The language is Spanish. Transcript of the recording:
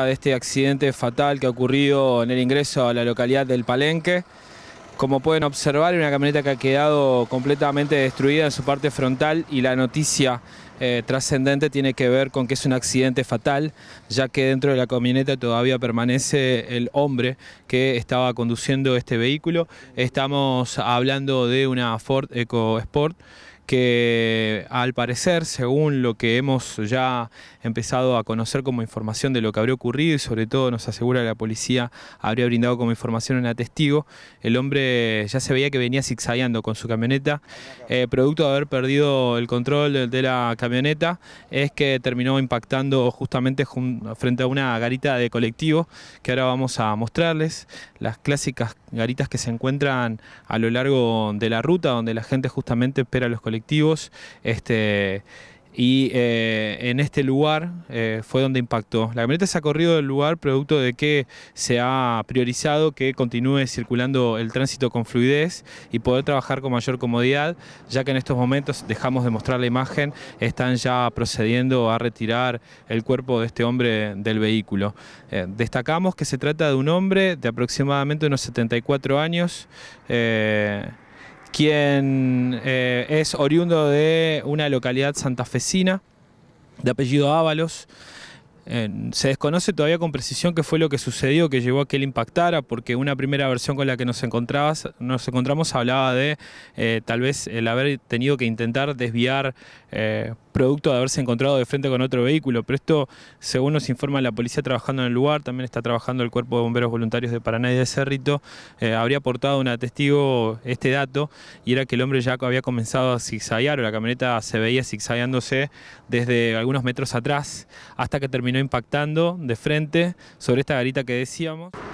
de este accidente fatal que ha ocurrido en el ingreso a la localidad del Palenque. Como pueden observar, una camioneta que ha quedado completamente destruida en su parte frontal y la noticia eh, trascendente tiene que ver con que es un accidente fatal, ya que dentro de la camioneta todavía permanece el hombre que estaba conduciendo este vehículo. Estamos hablando de una Ford EcoSport que al parecer, según lo que hemos ya empezado a conocer como información de lo que habría ocurrido y sobre todo nos asegura la policía habría brindado como información un testigo, el hombre ya se veía que venía zigzagueando con su camioneta, eh, producto de haber perdido el control de la camioneta, es que terminó impactando justamente frente a una garita de colectivo que ahora vamos a mostrarles, las clásicas garitas que se encuentran a lo largo de la ruta donde la gente justamente espera a los colectivos colectivos. Este, y eh, en este lugar eh, fue donde impactó. La camioneta se ha corrido del lugar producto de que se ha priorizado que continúe circulando el tránsito con fluidez y poder trabajar con mayor comodidad, ya que en estos momentos dejamos de mostrar la imagen, están ya procediendo a retirar el cuerpo de este hombre del vehículo. Eh, destacamos que se trata de un hombre de aproximadamente unos 74 años quien eh, es oriundo de una localidad santafesina de apellido Ábalos. Eh, se desconoce todavía con precisión qué fue lo que sucedió que llevó a que él impactara, porque una primera versión con la que nos, encontrabas, nos encontramos hablaba de eh, tal vez el haber tenido que intentar desviar eh, producto de haberse encontrado de frente con otro vehículo, pero esto, según nos informa la policía trabajando en el lugar, también está trabajando el Cuerpo de Bomberos Voluntarios de Paraná y de Cerrito, habría aportado un testigo este dato y era que el hombre ya había comenzado a zigzaguear o la camioneta se veía zigzagueándose desde algunos metros atrás hasta que terminó terminó impactando de frente sobre esta garita que decíamos.